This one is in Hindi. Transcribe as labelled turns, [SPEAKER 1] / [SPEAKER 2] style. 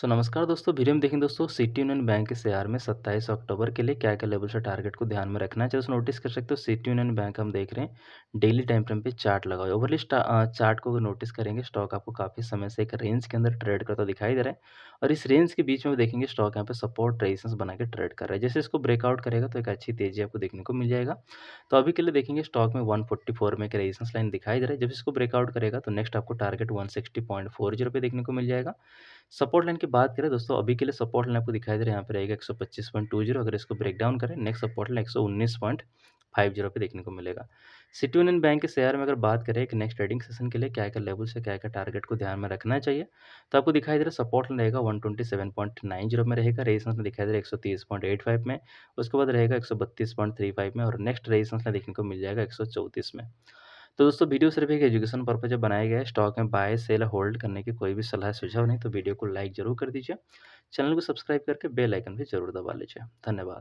[SPEAKER 1] सो so, नमस्कार दोस्तों वीडियो में देखें दोस्तों सिटी यूनियन बैंक के शेयर में 27 अक्टूबर के लिए क्या क्या लेवल से टारगेट को ध्यान में रखना है जैसे नोटिस कर सकते हो सिटी यूनियन बैंक हम देख रहे हैं डेली टाइम फ्रेम पे चार्ट लगा हुआ ओवरली चार्ट को नोटिस करेंगे स्टॉक आपको काफ़ी समय से एक रेंज के अंदर ट्रेड करता दिखाई दे रहा है और इस रेंज के बीच में देखेंगे स्टॉक यहाँ पे सपोर्ट रेजिस्टेंस बना के ट्रेड कर रहा है जैसे इसको ब्रेकआउट करेगा तो एक अच्छी तेजी आपको देखने को मिल जाएगा तो अभी के लिए देखेंगे स्टॉक में वन में एक रेजिस्टेंस लाइन दिखाई दे रहा है जब इसको ब्रेकआउट करेगा तो नेक्स्ट आपको टारगेट वन पे देखने को मिल जाएगा सपोर्ट लाइन की बात करें दोस्तों अभी के लिए सपोर्ट लाइन आपको दिखाई दे रहा है यहाँ पर रहेगा एक सौ पच्चीस पॉइंट टू जीरो अगर इसको ब्रेक डाउन करें नेक्स्ट सपोर्ट लाइन एक सौ उन्नीस पॉइंट फाइव जीरो पे देखने को मिलेगा सिटी यूनियन बैंक के शेयर में अगर बात करें कि नेक्स्ट ट्रेडिंग सेशन के लिए क्या क्या लेवल से क्या क्या टारगेट को ध्यान में रखना चाहिए तो आपको दिखाई दे रहा है सपोर्ट रहेगा one twenty seven point nine zero में रहेगा रेजिस्टेंस में दिखाई दे रहा है एक सौ तीस पॉइंट एट फाइव में उसके बाद रहेगा एक सौ बत्तीस पॉइंट थ्री फाइव में और नेक्स्ट रेजिस्टेंस देखने को मिल जाएगा एक सौ चौंतीस में तो दोस्तों वीडियो सिर्फ एक एजुकेशन पर्पज बनाया गया है स्टॉक में बाय सेल होल्ड करने की कोई भी सलाह सुझाव नहीं तो वीडियो को लाइक जरूर कर दीजिए चैनल को सब्सक्राइब करके बेलाइकन भी जरूर दबा लीजिए धन्यवाद